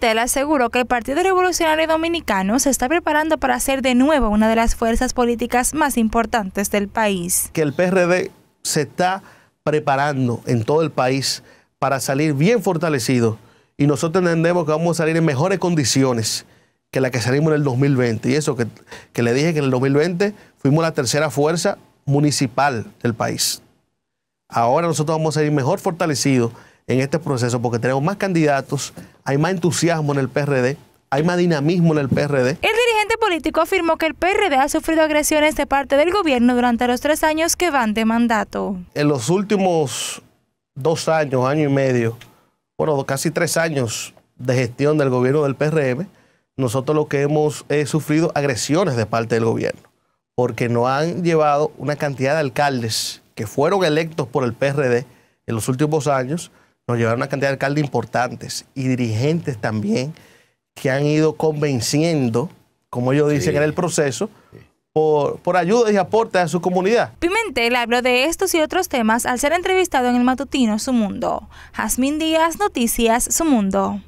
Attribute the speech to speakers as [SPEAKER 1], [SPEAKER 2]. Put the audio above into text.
[SPEAKER 1] Estela aseguró que el Partido Revolucionario Dominicano se está preparando para ser de nuevo una de las fuerzas políticas más importantes del país.
[SPEAKER 2] Que el PRD se está preparando en todo el país para salir bien fortalecido y nosotros entendemos que vamos a salir en mejores condiciones que la que salimos en el 2020. Y eso que, le dije que en el 2020 fuimos la tercera fuerza municipal del país. Ahora nosotros vamos a salir mejor fortalecidos en este proceso porque tenemos más candidatos, hay más entusiasmo en el PRD, hay más dinamismo en el PRD. El
[SPEAKER 1] dirigente político afirmó que el PRD ha sufrido agresiones de parte del gobierno durante los tres años que van de mandato.
[SPEAKER 2] En los últimos dos años, año y medio, bueno, casi tres años de gestión del gobierno del PRM, nosotros lo que hemos eh, sufrido agresiones de parte del gobierno, porque nos han llevado una cantidad de alcaldes que fueron electos por el PRD en los últimos años, nos llevaron una cantidad de alcaldes importantes y dirigentes también que han ido convenciendo, como ellos dicen, en el proceso. Por, por, ayuda y aporte a su comunidad.
[SPEAKER 1] Pimentel habló de estos y otros temas al ser entrevistado en el matutino Su Mundo. Jazmín Díaz, Noticias Su Mundo.